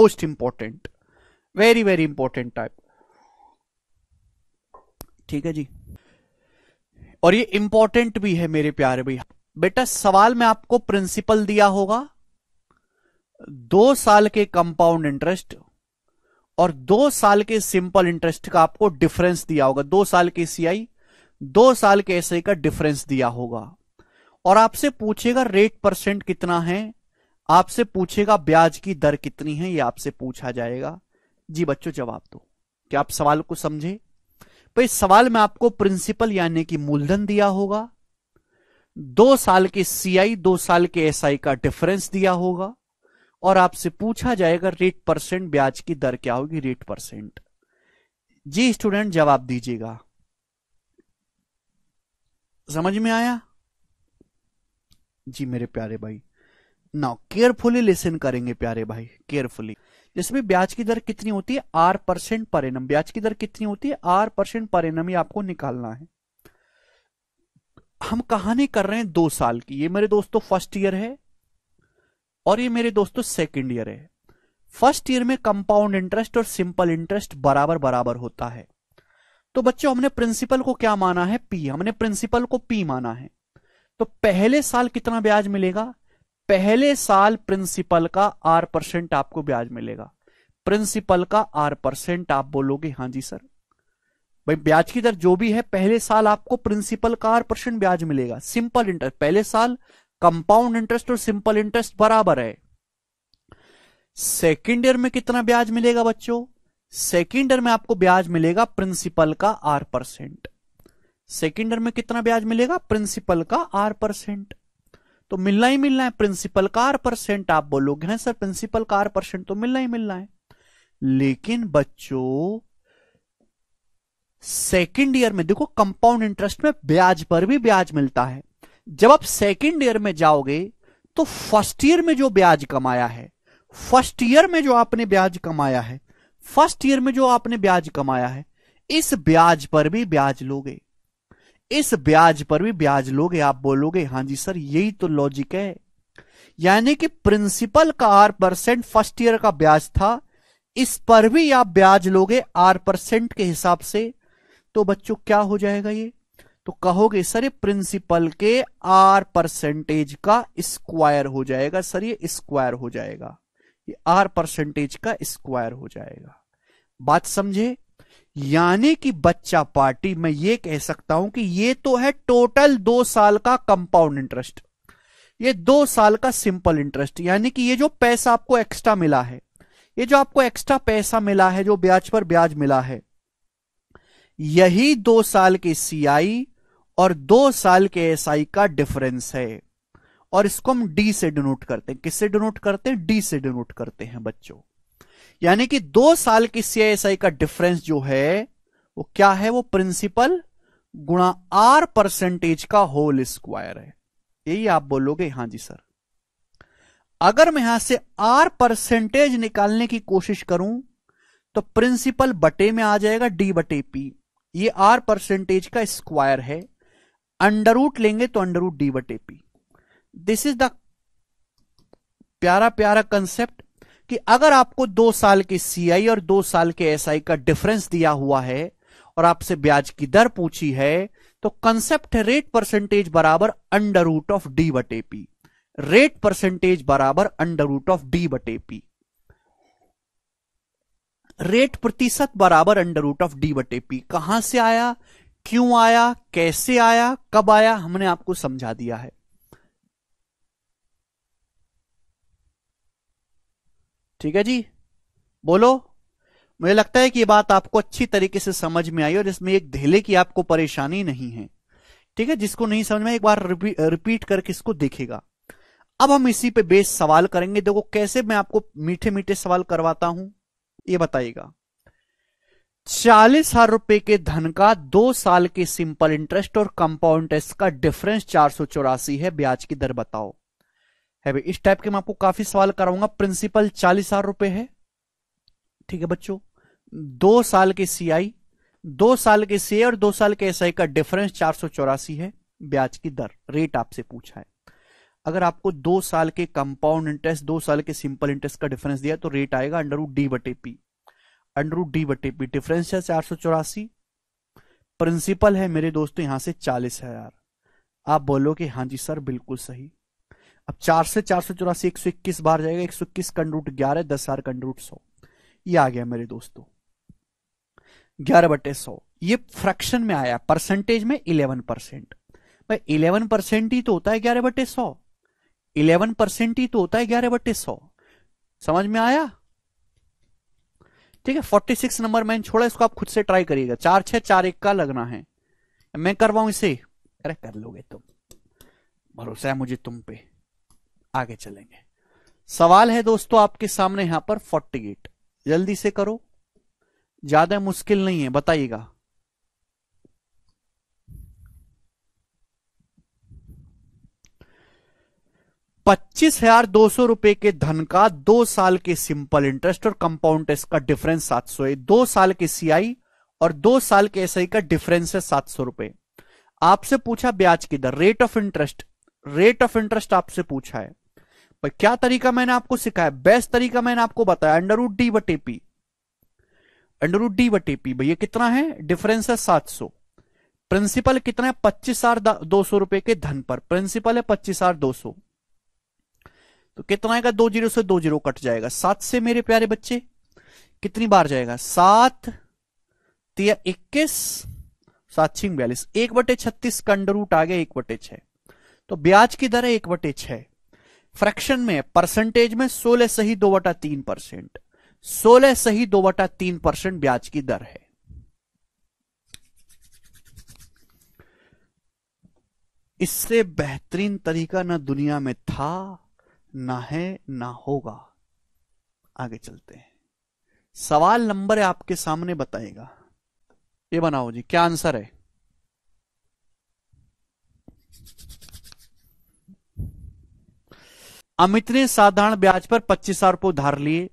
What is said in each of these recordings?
most important very very important type ठीक है जी और ये इंपॉर्टेंट भी है मेरे प्यारे भैया बेटा सवाल में आपको प्रिंसिपल दिया होगा दो साल के कंपाउंड इंटरेस्ट और दो साल के सिंपल इंटरेस्ट का आपको डिफरेंस दिया होगा दो साल के सीआई दो साल के एसआई का डिफरेंस दिया होगा और आपसे पूछेगा रेट परसेंट कितना है आपसे पूछेगा ब्याज की दर कितनी है ये आपसे पूछा जाएगा जी बच्चों जवाब दो क्या आप सवाल को समझे इस सवाल में आपको प्रिंसिपल यानी कि मूलधन दिया होगा दो साल के सीआई दो साल के एसआई का डिफरेंस दिया होगा और आपसे पूछा जाएगा रेट परसेंट ब्याज की दर क्या होगी रेट परसेंट जी स्टूडेंट जवाब दीजिएगा समझ में आया जी मेरे प्यारे भाई नाउ केयरफुली लिसन करेंगे प्यारे भाई केयरफुली जिसमें ब्याज की दर कितनी होती है आर परसेंट पर एनम ब्याज की दर कितनी होती है आर परसेंट पर एनम ये आपको निकालना है हम कहानी कर रहे हैं दो साल की ये मेरे दोस्तों फर्स्ट ईयर है और ये मेरे दोस्तों सेकंड ईयर है फर्स्ट ईयर में कंपाउंड इंटरेस्ट और सिंपल इंटरेस्ट बराबर बराबर होता है तो बच्चों हमने प्रिंसिपल को क्या माना है पी हमने प्रिंसिपल को पी माना है तो पहले साल कितना ब्याज मिलेगा पहले साल प्रिंसिपल का आर परसेंट आपको ब्याज मिलेगा प्रिंसिपल का आर परसेंट आप बोलोगे हाँ जी सर भाई ब्याज की दर जो भी है पहले साल आपको प्रिंसिपल का आर परसेंट ब्याज मिलेगा सिंपल इंटरेस्ट पहले साल कंपाउंड इंटरेस्ट और सिंपल इंटरेस्ट बराबर है सेकेंड ईयर में कितना ब्याज मिलेगा बच्चों सेकेंड ईयर में आपको ब्याज मिलेगा प्रिंसिपल का आर परसेंट सेकेंड ईयर में कितना ब्याज मिलेगा प्रिंसिपल का आर परसेंट तो मिलना ही मिलना है प्रिंसिपल कार परसेंट आप बोलोगे ना सर प्रिंसिपल कार परसेंट तो मिलना ही मिलना है लेकिन बच्चों सेकंड ईयर में देखो कंपाउंड इंटरेस्ट में ब्याज पर भी ब्याज मिलता है जब आप सेकंड ईयर में जाओगे तो फर्स्ट ईयर में जो ब्याज कमाया है फर्स्ट ईयर में जो आपने ब्याज कमाया है फर्स्ट ईयर में जो आपने ब्याज कमाया है इस ब्याज पर भी ब्याज लोगे इस ब्याज पर भी ब्याज लोगे आप बोलोगे हाँ जी सर यही तो लॉजिक है यानी कि प्रिंसिपल का आर परसेंट फर्स्ट ईयर का ब्याज था इस पर भी आप ब्याज लोगे आर परसेंट के हिसाब से तो बच्चों क्या हो जाएगा ये तो कहोगे सर ये प्रिंसिपल के आर परसेंटेज का स्क्वायर हो जाएगा सर ये स्क्वायर हो जाएगा ये आर परसेंटेज का स्क्वायर हो जाएगा बात समझे यानी कि बच्चा पार्टी मैं ये कह सकता हूं कि ये तो है टोटल दो साल का कंपाउंड इंटरेस्ट ये दो साल का सिंपल इंटरेस्ट यानी कि ये जो पैसा आपको एक्स्ट्रा मिला है ये जो आपको एक्स्ट्रा पैसा मिला है जो ब्याज पर ब्याज मिला है यही दो साल के सीआई और दो साल के एसआई का डिफरेंस है और इसको हम डी से डिनोट करते हैं किससे डिनोट करते हैं डी से डिनोट करते हैं बच्चों यानी कि दो साल की सीआईएसआई का डिफरेंस जो है वो क्या है वो प्रिंसिपल गुणा आर परसेंटेज का होल स्क्वायर है यही आप बोलोगे हाँ जी सर अगर मैं यहां से आर परसेंटेज निकालने की कोशिश करूं तो प्रिंसिपल बटे में आ जाएगा डी बटे पी ये आर परसेंटेज का स्क्वायर है अंडर रूट लेंगे तो अंडर रूट डी बटे पी दिस इज द प्यारा प्यारा कंसेप्ट कि अगर आपको दो साल के सीआई और दो साल के एसआई का डिफरेंस दिया हुआ है और आपसे ब्याज की दर पूछी है तो कंसेप्ट है रेट परसेंटेज बराबर अंडर रूट ऑफ डी बटे पी रेट परसेंटेज बराबर अंडर रूट ऑफ डी बटे पी रेट प्रतिशत बराबर अंडर रूट ऑफ डी बटे पी कहां से आया क्यों आया कैसे आया कब आया हमने आपको समझा दिया है ठीक है जी बोलो मुझे लगता है कि ये बात आपको अच्छी तरीके से समझ में आई और इसमें एक ढेले की आपको परेशानी नहीं है ठीक है जिसको नहीं समझ में एक बार रिपीट करके इसको देखेगा अब हम इसी पे बेस सवाल करेंगे देखो कैसे मैं आपको मीठे मीठे सवाल करवाता हूं ये बताइएगा चालीस हजार रुपए के धन का दो साल के सिंपल इंटरेस्ट और कंपाउंड टेस्ट का डिफरेंस चार है ब्याज की दर बताओ है भाई इस टाइप के मैं आपको काफी सवाल कराऊंगा प्रिंसिपल चालीस हजार रुपए है ठीक है बच्चों दो साल के सीआई दो साल के सीए और दो साल के एसआई का डिफरेंस चार सौ चौरासी है ब्याज की दर रेट आपसे पूछा है अगर आपको दो साल के कंपाउंड इंटरेस्ट दो साल के सिंपल इंटरेस्ट का डिफरेंस दिया तो रेट आएगा अंडरू डी बटे पी अंडरू डी बटे पी डिफरेंस है चार सौ चौरासी प्रिंसिपल है मेरे दोस्तों यहां से चालीस हजार आप बोलो कि हाँ जी सर बिल्कुल सही अब चार से चार सौ चौरासी एक सौ इक्कीस बार जाएगा एक सौ इक्कीस कन ग्यारह दस हजार कन सौ ये आ गया मेरे दोस्तों ग्यारह बटे सौ ये फ्रैक्शन में आया परसेंटेज में इलेवन परसेंट भाई इलेवन परसेंट ही तो होता है ग्यारह बटे सौ इलेवन परसेंट ही तो होता है ग्यारह बटे सौ समझ में आया ठीक है फोर्टी सिक्स नंबर मैंने छोड़ा इसको आप खुद से ट्राई करिएगा चार छह चार एक का लगना है मैं करवाऊ इसे अरे कर लोगे तुम भरोसा है मुझे तुम पे आगे चलेंगे सवाल है दोस्तों आपके सामने यहां पर 48 जल्दी से करो ज्यादा मुश्किल नहीं है बताइएगा पच्चीस हजार दो सौ रुपए के धन का दो साल के सिंपल इंटरेस्ट और कंपाउंड टेस्ट का डिफरेंस सात सौ दो साल के सीआई और दो साल के एसआई का डिफरेंस है सात सौ रुपए आपसे पूछा ब्याज की दर rate of interest rate of interest आपसे पूछा है पर क्या तरीका मैंने आपको सिखाया बेस्ट तरीका मैंने आपको बताया अंडर डी बटे पी अंडर डी बटे पी भैया कितना है डिफरेंस है सात प्रिंसिपल कितना है पच्चीस हजार दो सौ रुपए के धन पर प्रिंसिपल है पच्चीस हजार दो सौ तो कितना आएगा दो जीरो से दो जीरो कट जाएगा सात से मेरे प्यारे बच्चे कितनी बार जाएगा सात तिया इक्कीस सात छिंग बयालीस एक बटे छत्तीस का अंडर रूट आ गया एक बटे छह तो ब्याज की दर है एक बटे छह फ्रैक्शन में परसेंटेज में सोलह सही दो बटा तीन परसेंट सोलह सही दो बटा तीन परसेंट ब्याज की दर है इससे बेहतरीन तरीका ना दुनिया में था ना है ना होगा आगे चलते हैं सवाल नंबर आपके सामने बताएगा ये बनाओ जी क्या आंसर है अमित ने साधारण ब्याज पर पच्चीस हजार रुपये उधार लिए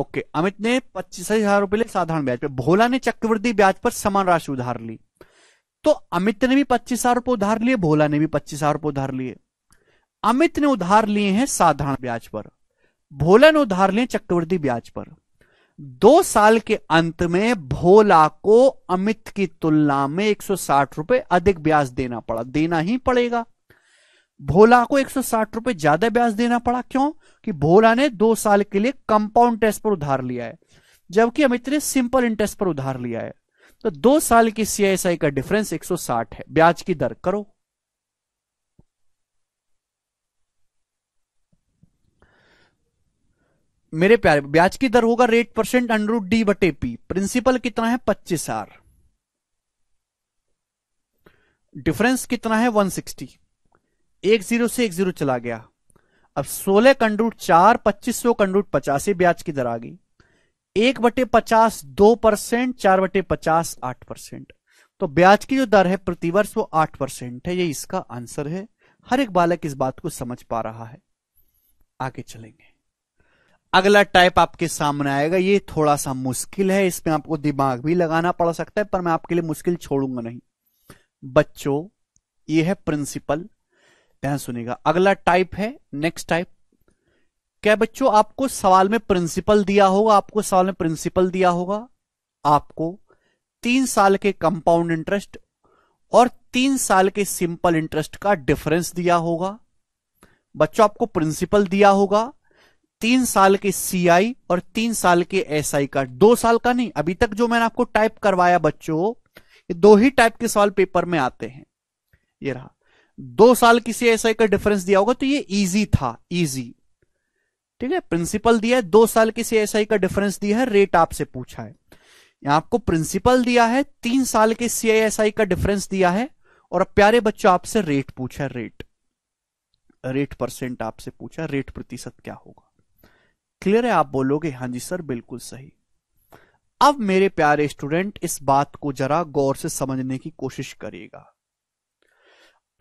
ओके अमित ने पच्चीस हजार रुपए लिए साधारण ब्याज पर भोला ने चक्रवृद्धि ब्याज पर समान राशि उधार ली तो अमित ने भी पच्चीस हजार रुपये उधार लिए भोला ने भी पच्चीस हजार रुपये उधार लिए अमित ने उधार लिए हैं साधारण ब्याज पर भोला ने उधार लिए चक्रवृद्धि ब्याज पर दो साल के अंत में भोला को अमित की तुलना में एक सौ साठ रुपए अधिक ब्याज देना पड़ा देना ही पड़ेगा भोला को एक रुपए ज्यादा ब्याज देना पड़ा क्यों कि भोला ने दो साल के लिए कंपाउंड इंटरेस्ट पर उधार लिया है जबकि अमित ने सिंपल इंटरेस्ट पर उधार लिया है तो दो साल की सीआईएसआई का डिफरेंस 160 है ब्याज की दर करो मेरे प्यारे ब्याज की दर होगा रेट परसेंट अंडरूट डी बटे पी प्रिंसिपल कितना है पच्चीस आर डिफरेंस कितना है 160 एक जीरो से एक जीरो चला गया अब सोलह कंडूट चार पच्चीस सौ कंडूट पचासी ब्याज की दर आ गई एक बटे पचास दो परसेंट चार बटे पचास आठ परसेंट तो ब्याज की जो दर है प्रतिवर्ष वो आठ परसेंट है ये इसका आंसर है हर एक बालक इस बात को समझ पा रहा है आगे चलेंगे अगला टाइप आपके सामने आएगा ये थोड़ा सा मुश्किल है इसमें आपको दिमाग भी लगाना पड़ सकता है पर मैं आपके लिए मुश्किल छोड़ूंगा नहीं बच्चों ये है प्रिंसिपल ध्यान सुनेगा अगला टाइप है नेक्स्ट टाइप क्या बच्चों आपको सवाल में प्रिंसिपल दिया होगा आपको सवाल में प्रिंसिपल दिया होगा आपको तीन साल के कंपाउंड इंटरेस्ट और तीन साल के सिंपल इंटरेस्ट का डिफरेंस दिया होगा बच्चों आपको प्रिंसिपल दिया होगा तीन साल के सीआई और तीन साल के एसआई का दो साल का नहीं अभी तक जो मैंने आपको टाइप करवाया बच्चों ये दो ही टाइप के सवाल पेपर में आते हैं ये रहा दो साल किसी ऐसा का डिफरेंस दिया होगा तो ये इजी था इजी ठीक है प्रिंसिपल दिया है दो साल किसी सीएसआई का डिफरेंस दिया है रेट आपसे पूछा है आपको प्रिंसिपल दिया है तीन साल के सीआईएसआई का डिफरेंस दिया है और अब प्यारे बच्चों आपसे रेट पूछा है रेट रेट परसेंट आपसे पूछा रेट प्रतिशत क्या होगा क्लियर है आप बोलोगे हाँ जी सर बिल्कुल सही अब मेरे प्यारे स्टूडेंट इस बात को जरा गौर से समझने की कोशिश करिएगा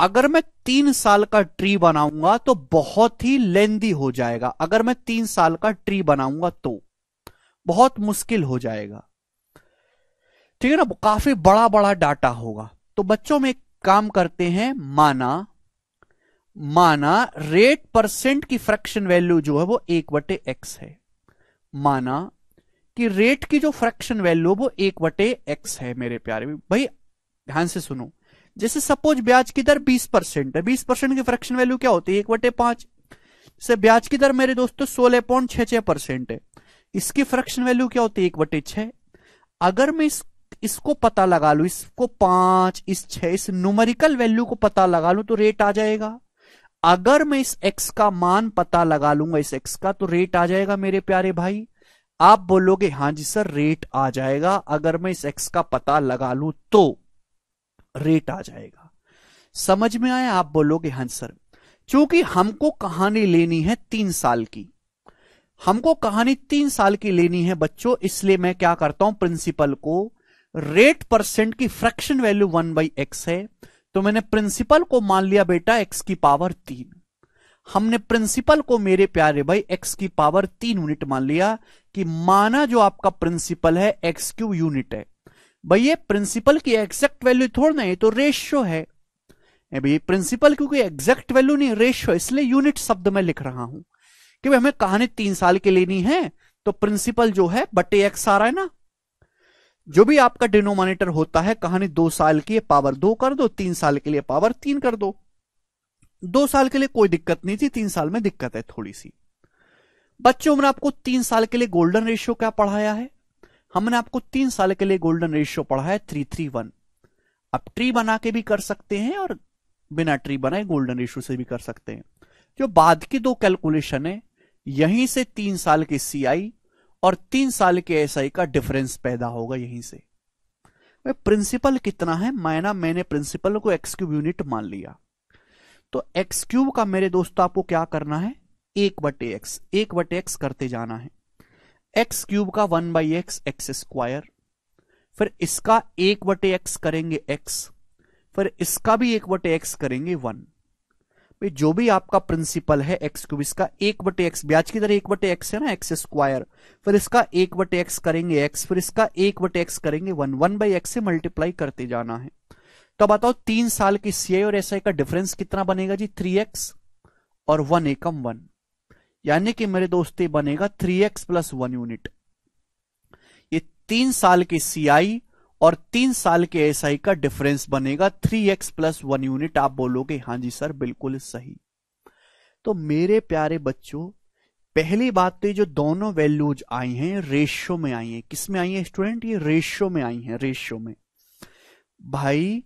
अगर मैं तीन साल का ट्री बनाऊंगा तो बहुत ही लेंदी हो जाएगा अगर मैं तीन साल का ट्री बनाऊंगा तो बहुत मुश्किल हो जाएगा ठीक है ना काफी बड़ा बड़ा डाटा होगा तो बच्चों में काम करते हैं माना माना रेट परसेंट की फ्रैक्शन वैल्यू जो है वो एक बटे एक्स है माना कि रेट की जो फ्रैक्शन वैल्यू वो एक बटे एक्स है मेरे प्यारे भाई ध्यान से सुनो जैसे सपोज ब्याज की दर बीस परसेंट है बीस परसेंट की फ्रैक्शन वैल्यू क्या होती है एक बटे पांच जैसे ब्याज की दर मेरे दोस्तों सोलह पॉइंट छह छह परसेंट है इसकी फ्रैक्शन वैल्यू क्या होती है एक बटे छह अगर मैं इस इसको पता लगा लू इसको पांच इस छह इस न्यूमेरिकल वैल्यू को पता लगा लू तो रेट आ जाएगा अगर मैं इस एक्स का मान पता लगा लूंगा इस एक्स का तो रेट आ जाएगा मेरे प्यारे भाई आप बोलोगे हाँ जी सर रेट आ जाएगा अगर मैं इस एक्स का पता लगा लू तो रेट आ जाएगा समझ में आया आप बोलोगे हंसर हाँ सर क्योंकि हमको कहानी लेनी है तीन साल की हमको कहानी तीन साल की लेनी है बच्चों इसलिए मैं क्या करता हूं प्रिंसिपल को रेट परसेंट की fraction value one by X है तो मैंने प्रिंसिपल को मान लिया बेटा एक्स की पावर तीन हमने प्रिंसिपल को मेरे प्यारे भाई एक्स की पावर तीन यूनिट मान लिया कि माना जो आपका प्रिंसिपल है एक्स क्यू यूनिट है भैया प्रिंसिपल की एग्जैक्ट वैल्यू थोड़ी ना ये तो रेशियो है भैया प्रिंसिपल क्योंकि एग्जैक्ट वैल्यू नहीं रेशियो इसलिए यूनिट शब्द में लिख रहा हूं कि हमें कहानी तीन साल की लेनी है तो प्रिंसिपल जो है बटे एक्स आ रहा है ना जो भी आपका डिनोमिनेटर होता है कहानी दो साल की पावर दो कर दो तीन साल के लिए पावर तीन कर दो दो साल के लिए कोई दिक्कत नहीं थी तीन साल में दिक्कत है थोड़ी सी बच्चों में आपको तीन साल के लिए गोल्डन रेशियो क्या पढ़ाया है हमने आपको तीन साल के लिए गोल्डन रेशियो पढ़ा है थ्री थ्री वन आप ट्री बना के भी कर सकते हैं और बिना ट्री बनाए गोल्डन रेशियो से भी कर सकते हैं जो बाद की दो कैलकुलेशन है यहीं से तीन साल के सीआई और तीन साल के एस का डिफरेंस पैदा होगा यहीं से प्रिंसिपल कितना है मायना मैंने प्रिंसिपल को एक्स क्यूब यूनिट मान लिया तो एक्स क्यूब का मेरे दोस्तों आपको क्या करना है एक बटे एक्स एक बटे एक्स करते जाना है एक्स क्यूब का one by X X square फिर इसका एक बटे एक्स करेंगे एक्स फिर इसका भी एक बटे एक्स करेंगे वन जो भी आपका प्रिंसिपल है एक्स क्यूब इसका एक बटे एक्स ब्याज की तरह एक बटे एक्स है ना एक्स स्क्वायर फिर इसका एक बटे एक्स करेंगे एक्स फिर इसका एक बटे एक्स करेंगे वन वन बाई एक्स से मल्टीप्लाई करते जाना है तो बताओ तीन साल की सीआई और एसआई का डिफरेंस कितना बनेगा जी थ्री एक्स और वन एकम वन यानी कि मेरे दोस्त ये बनेगा three X plus one unit ये तीन साल के सी और तीन साल के एसआई का डिफरेंस बनेगा three X plus one unit आप बोलोगे हाँ जी सर बिल्कुल सही तो मेरे प्यारे बच्चों पहली बात तो जो दोनों वैल्यूज आई हैं रेशियो में आई हैं किस में आई हैं स्टूडेंट ये रेशियो में आई हैं रेशियो में भाई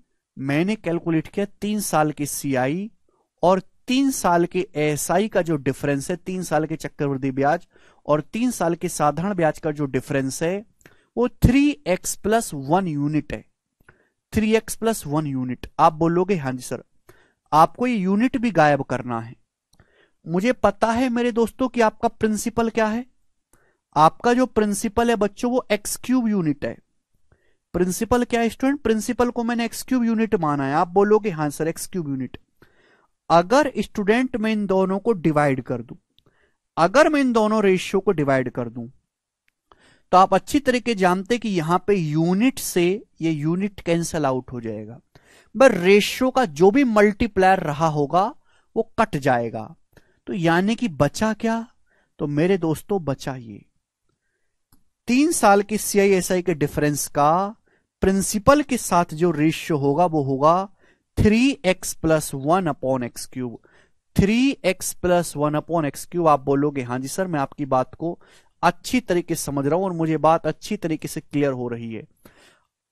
मैंने कैलकुलेट किया तीन साल के सीआई और तीन साल के एएसआई का जो डिफरेंस है तीन साल के चक्रवृद्धि ब्याज और तीन साल के साधारण ब्याज का जो डिफरेंस है वो three X plus one unit है three X plus one unit आप बोलोगे हाँ जी सर आपको ये यूनिट भी गायब करना है मुझे पता है मेरे दोस्तों कि आपका प्रिंसिपल क्या है आपका जो प्रिंसिपल है बच्चों वो एक्स क्यूब यूनिट है प्रिंसिपल क्या है स्टूडेंट प्रिंसिपल को मैंने एक्स क्यूब यूनिट माना है आप बोलोगे हाँ सर एक्स क्यूब यूनिट अगर स्टूडेंट में इन दोनों को डिवाइड कर दूं अगर मैं इन दोनों रेशियो को डिवाइड कर दूं तो आप अच्छी तरीके जानते कि यहां पे यूनिट से ये यूनिट कैंसल आउट हो जाएगा बस रेशियो का जो भी मल्टीप्लायर रहा होगा वो कट जाएगा तो यानी कि बचा क्या तो मेरे दोस्तों बचा ये तीन साल के सीआईएसआई के डिफरेंस का प्रिंसिपल के साथ जो रेशियो होगा वो होगा three X plus one upon X cube three X plus one upon X cube आप बोलोगे हाँ जी सर मैं आपकी बात को अच्छी तरीके से समझ रहा हूं और मुझे बात अच्छी तरीके से क्लियर हो रही है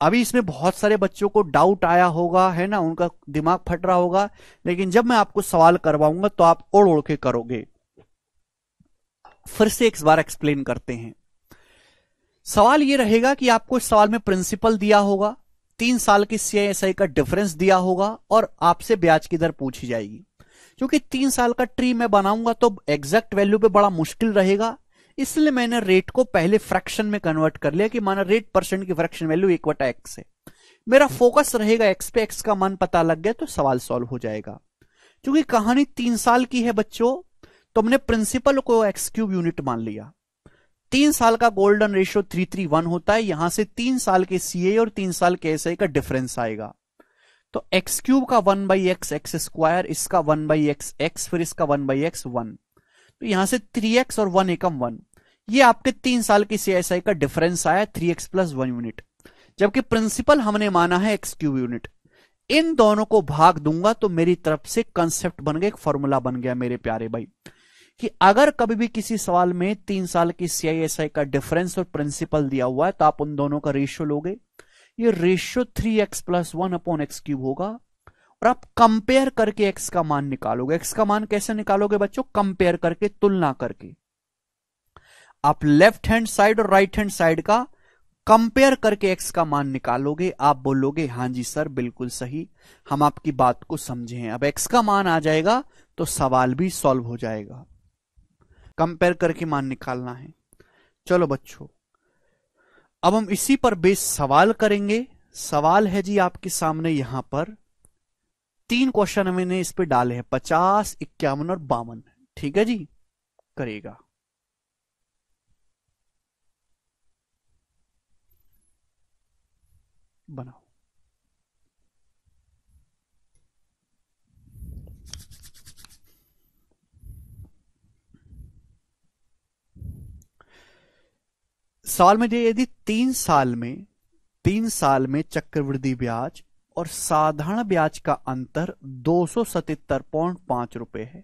अभी इसमें बहुत सारे बच्चों को डाउट आया होगा है ना उनका दिमाग फट रहा होगा लेकिन जब मैं आपको सवाल करवाऊंगा तो आप ओढ़ ओढ़ के करोगे फिर से एक बार एक्सप्लेन करते हैं सवाल यह रहेगा कि आपको इस सवाल में प्रिंसिपल दिया होगा तीन साल की सीएसआई का डिफरेंस दिया होगा और आपसे ब्याज की दर पूछी जाएगी क्योंकि तीन साल का ट्री मैं बनाऊंगा तो एग्जैक्ट वैल्यू पे बड़ा मुश्किल रहेगा इसलिए मैंने रेट को पहले फ्रैक्शन में कन्वर्ट कर लिया कि माना रेट परसेंट की फ्रैक्शन वैल्यू एक वटा एक्स है मेरा फोकस रहेगा एक्स पे एक्स का मन पता लग गया तो सवाल सॉल्व हो जाएगा क्योंकि कहानी तीन साल की है बच्चों तो हमने प्रिंसिपल को एक्स क्यूब यूनिट मान लिया तीन साल का golden ratio three three one होता है यहां से तीन साल के सीए और तीन साल के एसआई का डिफरेंस आएगा तो एक्स क्यूब का one by X X square इसका वन बाई एक्स एक्स फिर इसका वन बाई एक्स वन तो यहां से थ्री एक्स और वन एकम वन ये आपके तीन साल के सीएसआई का डिफरेंस आया three X plus one unit जबकि प्रिंसिपल हमने माना है एक्स क्यूब यूनिट इन दोनों को भाग दूंगा तो मेरी तरफ से कंसेप्ट बन गया एक फॉर्मूला बन गया मेरे प्यारे भाई कि अगर कभी भी किसी सवाल में तीन साल की सीआईएसआई का डिफरेंस और प्रिंसिपल दिया हुआ है तो आप उन दोनों का रेशियो लोगे ये ratio three X plus one upon X cube होगा और आप कंपेयर करके एक्स का मान निकालोगे एक्स का मान कैसे निकालोगे बच्चों कंपेयर करके तुलना करके आप लेफ्ट हैंड साइड और राइट हैंड साइड का कंपेयर करके एक्स का मान निकालोगे आप बोलोगे हां जी सर बिल्कुल सही हम आपकी बात को समझे हैं अब एक्स का मान आ जाएगा तो सवाल भी सॉल्व हो जाएगा कंपेयर करके मान निकालना है चलो बच्चों अब हम इसी पर बेस सवाल करेंगे सवाल है जी आपके सामने यहां पर तीन क्वेश्चन मैंने इस पे डाले हैं पचास इक्यावन और बावन ठीक है जी करेगा बनाओ साल में यदि तीन साल में तीन साल में चक्रवृद्धि ब्याज और साधारण ब्याज का अंतर दो सौ सतहत्तर पॉइंट पांच रुपए है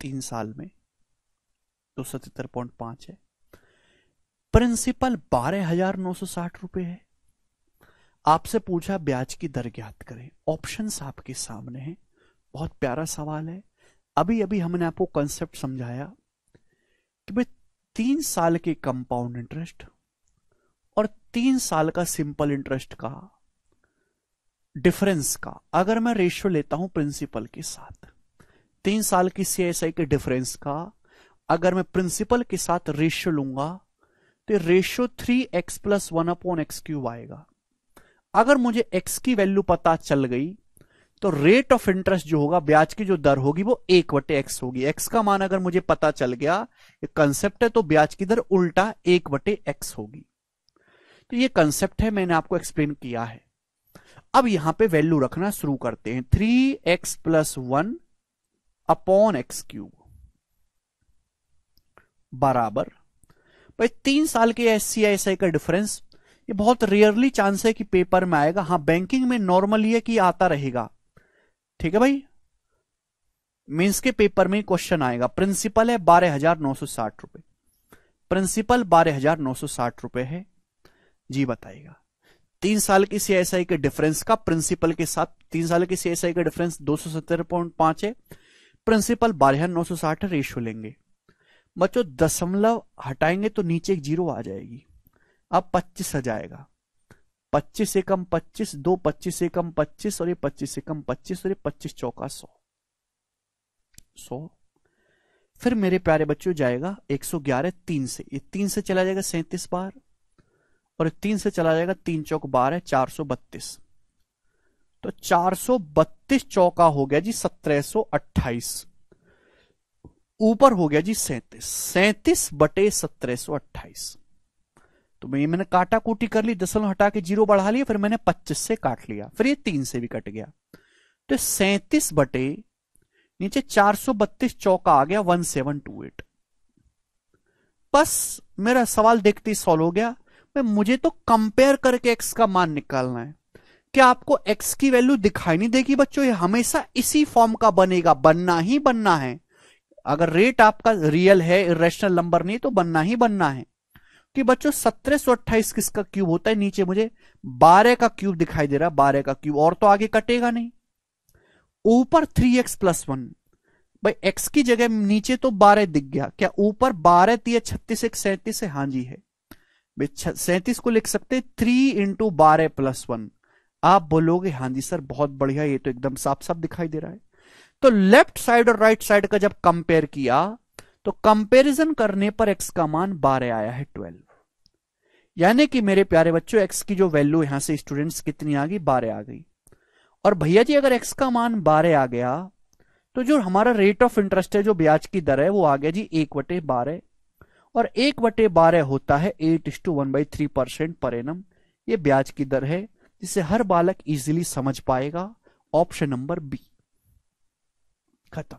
तीन साल में दो सौ सतहत्तर पॉइंट पांच है प्रिंसिपल बारह हजार नौ सौ साठ रुपए है आपसे पूछा ब्याज की दर ज्ञात करें ऑप्शंस आपके सामने हैं बहुत प्यारा सवाल है अभी अभी हमने आपको कंसेप्ट समझाया कि भाई तीन साल के कंपाउंड इंटरेस्ट और तीन साल का सिंपल इंटरेस्ट का डिफरेंस का अगर मैं रेशियो लेता हूं प्रिंसिपल के साथ तीन साल की सीएसआई के डिफरेंस का अगर मैं प्रिंसिपल के साथ रेशियो लूंगा तो ratio three X plus one upon X cube आएगा अगर मुझे एक्स की वैल्यू पता चल गई तो रेट ऑफ इंटरेस्ट जो होगा ब्याज की जो दर होगी वो एक बटे एक्स होगी एक्स का मान अगर मुझे पता चल गया ये कंसेप्ट है तो ब्याज की दर उल्टा एक बटे एक्स होगी तो ये कंसेप्ट है मैंने आपको एक्सप्लेन किया है अब यहां पे वैल्यू रखना शुरू करते हैं three X plus one upon X cube बराबर भाई तीन साल के एस सी आई का डिफरेंस ये बहुत रेयरली चांस है कि पेपर में आएगा हाँ बैंकिंग में नॉर्मली है कि आता रहेगा ठीक है भाई मीन्स के पेपर में क्वेश्चन आएगा प्रिंसिपल है बारह हजार नौ सौ साठ रुपए प्रिंसिपल बारह हजार नौ सौ साठ रुपए है जी बताएगा तीन साल की सीएसआई के डिफरेंस का प्रिंसिपल के साथ तीन साल की सीएसआई का डिफरेंस दो सौ सत्तर पॉइंट पांच है प्रिंसिपल बारह हजार नौ सौ साठ रेशो लेंगे बच्चों दशमलव हटाएंगे तो नीचे एक जीरो आ जाएगी अब पच्चीस आ जाएगा पच्चीस से कम पच्चीस दो पच्चीस से कम पच्चीस और ये पच्चीस से कम पच्चीस और ये पच्चीस चौका सौ सौ फिर मेरे प्यारे बच्चों जाएगा एक सौ ग्यारह तीन से ये तीन से चला जाएगा सैंतीस बार और तीन से चला जाएगा तीन चौक बारह चार सौ बत्तीस तो चार सौ बत्तीस चौका हो गया जी सत्रह सौ अट्ठाईस ऊपर हो गया जी सैतीस सैतीस बटे सत्रह सौ अट्ठाईस तो मैं मैंने काटा कूटी कर ली दसमलव हटा के जीरो बढ़ा लिया फिर मैंने पच्चीस से काट लिया फिर ये तीन से भी कट गया तो सैतीस बटे नीचे चार सौ बत्तीस चौका आ गया वन सेवन टू एट बस मेरा सवाल देखते ही सॉल्व हो गया मैं मुझे तो कंपेयर करके एक्स का मान निकालना है क्या आपको एक्स की वैल्यू दिखाई नहीं देगी बच्चों ये हमेशा इसी फॉर्म का बनेगा बनना ही बनना है अगर रेट आपका रियल है इरेशनल नंबर नहीं तो बनना ही बनना है कि बच्चों सत्रह सो अट्ठाईस किसका क्यूब होता है नीचे मुझे बारह का क्यूब दिखाई दे रहा बारह का क्यूब और तो आगे कटेगा नहीं ऊपर थ्री एक्स प्लस वन भाई एक्स की जगह नीचे तो बारह दिख गया क्या ऊपर बारह तीय छत्तीस एक सैंतीस है हाँ जी है सैंतीस को लिख सकते थ्री इंटू बारह प्लस वन आप बोलोगे हाँ जी सर बहुत बढ़िया ये तो एकदम साफ साफ दिखाई दे रहा है तो लेफ्ट साइड और राइट साइड का जब कंपेयर किया तो कंपैरिजन करने पर एक्स का मान बारह आया है ट्वेल्व यानी कि मेरे प्यारे बच्चों एक्स की जो वैल्यू यहां से स्टूडेंट्स कितनी आ गई बारह आ गई और भैया जी अगर एक्स का मान बारह आ गया तो जो हमारा रेट ऑफ इंटरेस्ट है जो ब्याज की दर है वो आ गया जी एक बटे बारह और एक बटे बारह होता है eight is two one by three percent per annum ये ब्याज की दर है जिसे हर बालक इजिली समझ पाएगा ऑप्शन नंबर बी खत्म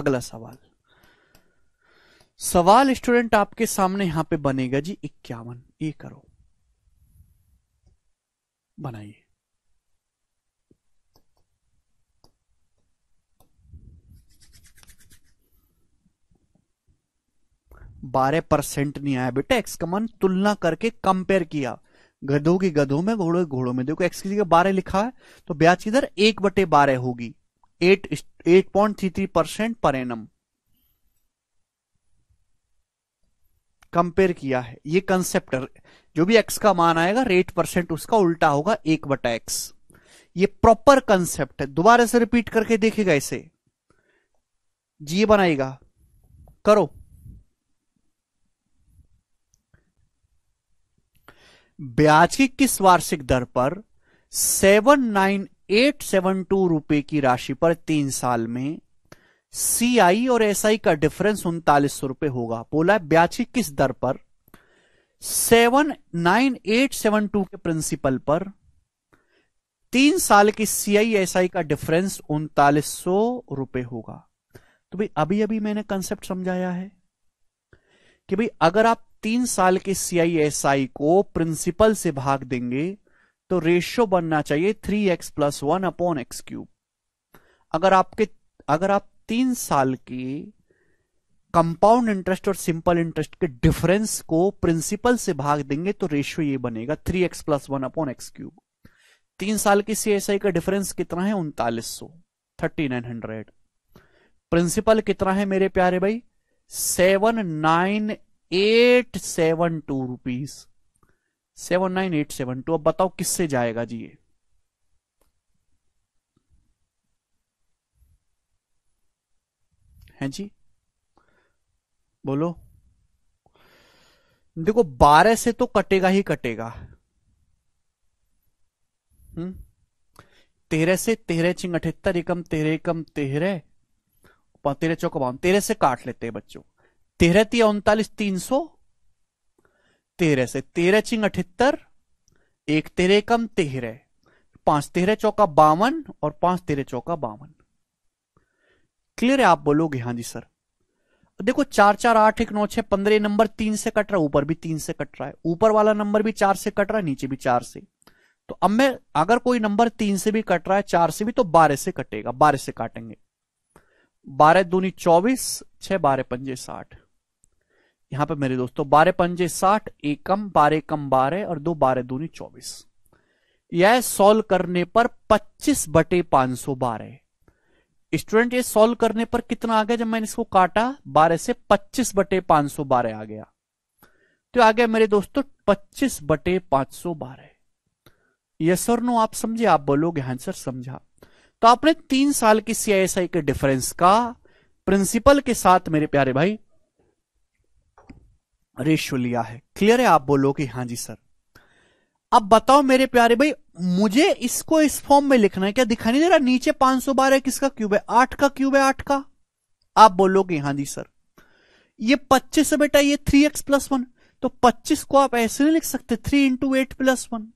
अगला सवाल सवाल स्टूडेंट आपके सामने यहां पे बनेगा जी इक्यावन ये करो बनाइए बारह परसेंट नहीं आया बेटा एक्स का मन तुलना करके कंपेयर किया गधों की गधों में घोड़ों घोड़ों में देखो एक्स की जगह बारह लिखा है तो ब्याज की दर एक बटे बारह होगी eight eight point three three percent per annum compare किया है ये कंसेप्ट जो भी एक्स का मान आएगा रेट परसेंट उसका उल्टा होगा एक बटा एक्स ये प्रॉपर कंसेप्ट है दोबारा से रिपीट करके देखेगा इसे जी ये बनाएगा करो ब्याज की किस वार्षिक दर पर seven nine eight seven two रुपए की राशि पर तीन साल में सी और एस आई का डिफरेंस उनतालीस सौ रुपए होगा बोला ब्याची किस दर पर seven nine eight seven two के प्रिंसिपल पर तीन साल की सी आई एस आई का डिफरेंस उनतालीस सौ रुपए होगा तो भाई अभी अभी मैंने कंसेप्ट समझाया है कि भाई अगर आप तीन साल के सी आई एस आई को प्रिंसिपल से भाग देंगे तो रेशियो बनना चाहिए three X plus one upon X cube अगर आपके अगर आप तीन साल की कंपाउंड इंटरेस्ट और सिंपल इंटरेस्ट के डिफरेंस को प्रिंसिपल से भाग देंगे तो रेशियो ये बनेगा three X plus one upon X cube तीन साल की सीएसआई का डिफरेंस कितना है उनतालीस सौ थर्टी नाइन हंड्रेड प्रिंसिपल कितना है मेरे प्यारे भाई seven nine eight seven two rupees seven nine eight seven two अब बताओ किससे जाएगा जी ये हैं जी बोलो देखो बारह से तो कटेगा ही कटेगा हम्म तेरह से तेरह चिंग अठहत्तर एकम तेरह एकम तेरह तेरह चौक बावन तेरह से काट लेते हैं बच्चों तेरह तीन उनतालीस तीन सौ तेरह से तेरह चिंग अठहत्तर एक तेरह कम तेरह पांच तेरह चौका बावन और पांच तेरह चौका बावन क्लियर है आप बोलोगे हाँ जी सर देखो चार चार आठ एक नौ छह पंद्रह नंबर तीन से कट रहा है ऊपर भी तीन से कट रहा है ऊपर वाला नंबर भी चार से कट रहा है नीचे भी चार से तो अब मैं अगर कोई नंबर तीन से भी कट रहा है चार से भी तो बारह से कटेगा बारह से काटेंगे बारह दूनी चौबीस छह बारह पंजे साठ यहां पे मेरे दोस्तों बारह पंजे साठ एकम बारह कम बारह और दो बारह दूनी चौबीस यह सॉल्व करने पर पच्चीस बटे पांच सौ बारह स्टूडेंट ये सॉल्व करने पर कितना आ गया जब मैंने इसको काटा बारह से पच्चीस बटे पांच सौ बारह आ गया तो आ गया मेरे दोस्तों पच्चीस बटे पांच सौ बारह यस और नो आप समझे आप बोलोगे आंसर हाँ समझा तो आपने तीन साल की सीआईएसआई के डिफरेंस का प्रिंसिपल के साथ मेरे प्यारे भाई रेशियो लिया है क्लियर है आप बोलोगे हाँ जी सर अब बताओ मेरे प्यारे भाई मुझे इसको इस फॉर्म में लिखना है क्या दिखाई नहीं दे रहा नीचे पांच सौ बारह किसका क्यूब है आठ का क्यूब है आठ का आप बोलोगे हाँ जी सर ये पच्चीस है बेटा ये थ्री एक्स प्लस वन तो पच्चीस को आप ऐसे नहीं लिख सकते three into eight plus one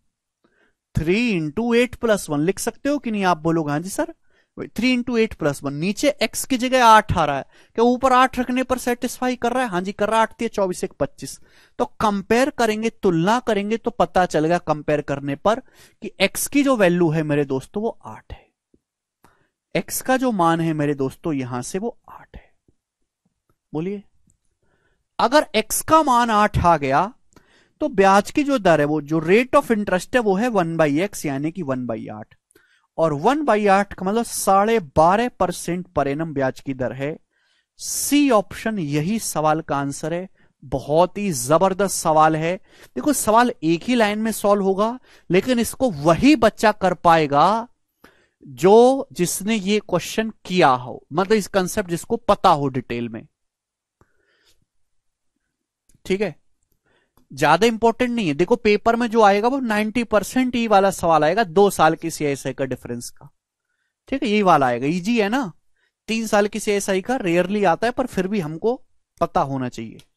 three into eight plus one लिख सकते हो कि नहीं आप बोलोगे हाँ जी sir three into eight plus one नीचे एक्स की जगह आठ आ रहा है क्या ऊपर आठ रखने पर सेटिस्फाई कर रहा है हाँ जी कर रहा है आठ थी चौबीस एक पच्चीस तो कंपेयर करेंगे तुलना करेंगे तो पता चलेगा कंपेयर करने पर कि एक्स की जो वैल्यू है मेरे दोस्तों वो आठ है एक्स का जो मान है मेरे दोस्तों यहां से वो आठ है बोलिए अगर एक्स का मान आठ आ गया तो ब्याज की जो दर है वो जो रेट ऑफ इंटरेस्ट है वो है वन बाई एक्स यानी कि वन बाई आठ और वन बाई आठ का मतलब साढ़े बारह परसेंट पर एनम ब्याज की दर है सी ऑप्शन यही सवाल का आंसर है बहुत ही जबरदस्त सवाल है देखो सवाल एक ही लाइन में सॉल्व होगा लेकिन इसको वही बच्चा कर पाएगा जो जिसने ये क्वेश्चन किया हो मतलब इस कंसेप्ट जिसको पता हो डिटेल में ठीक है ज्यादा इंपॉर्टेंट नहीं है देखो पेपर में जो आएगा वो 90 परसेंट ई वाला सवाल आएगा दो साल की सीएसआई का डिफरेंस का ठीक है यही वाला आएगा इजी है ना तीन साल की सीएसआई का रेयरली आता है पर फिर भी हमको पता होना चाहिए